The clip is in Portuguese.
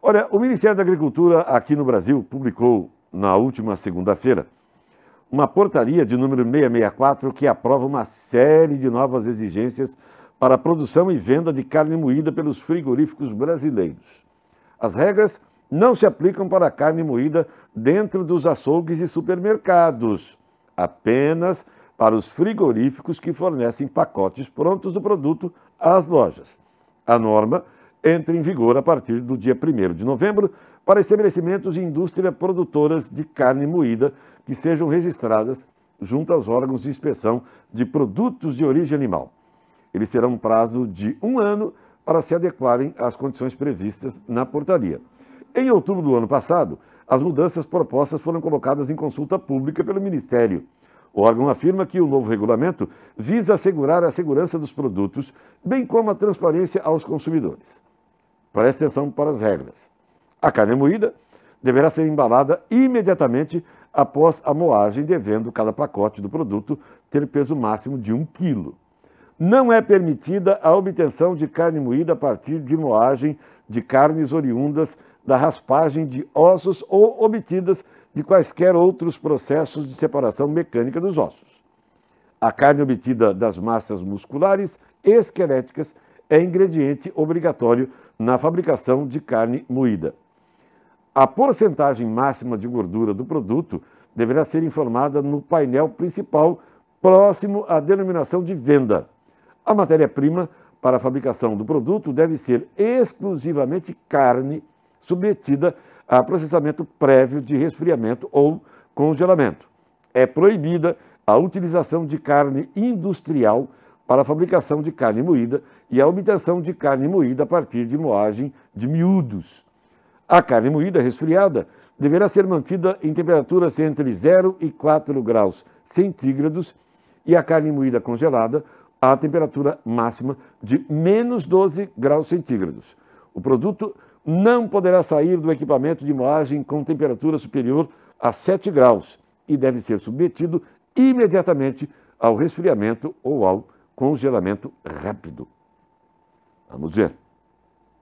Olha, o Ministério da Agricultura aqui no Brasil publicou na última segunda-feira uma portaria de número 664 que aprova uma série de novas exigências para a produção e venda de carne moída pelos frigoríficos brasileiros. As regras não se aplicam para a carne moída dentro dos açougues e supermercados, apenas para os frigoríficos que fornecem pacotes prontos do produto às lojas. A norma entre em vigor a partir do dia 1 de novembro para estabelecimentos e indústria produtoras de carne moída que sejam registradas junto aos órgãos de inspeção de produtos de origem animal. Eles terão um prazo de um ano para se adequarem às condições previstas na portaria. Em outubro do ano passado, as mudanças propostas foram colocadas em consulta pública pelo Ministério. O órgão afirma que o novo regulamento visa assegurar a segurança dos produtos, bem como a transparência aos consumidores. Preste atenção para as regras. A carne moída deverá ser embalada imediatamente após a moagem, devendo cada pacote do produto ter peso máximo de 1 quilo. Não é permitida a obtenção de carne moída a partir de moagem de carnes oriundas da raspagem de ossos ou obtidas de quaisquer outros processos de separação mecânica dos ossos. A carne obtida das massas musculares esqueléticas é ingrediente obrigatório na fabricação de carne moída. A porcentagem máxima de gordura do produto deverá ser informada no painel principal próximo à denominação de venda. A matéria-prima para a fabricação do produto deve ser exclusivamente carne submetida a processamento prévio de resfriamento ou congelamento. É proibida a utilização de carne industrial para a fabricação de carne moída e a obtenção de carne moída a partir de moagem de miúdos. A carne moída resfriada deverá ser mantida em temperaturas entre 0 e 4 graus centígrados e a carne moída congelada à temperatura máxima de menos 12 graus centígrados. O produto não poderá sair do equipamento de moagem com temperatura superior a 7 graus e deve ser submetido imediatamente ao resfriamento ou ao congelamento rápido. Vamos ver.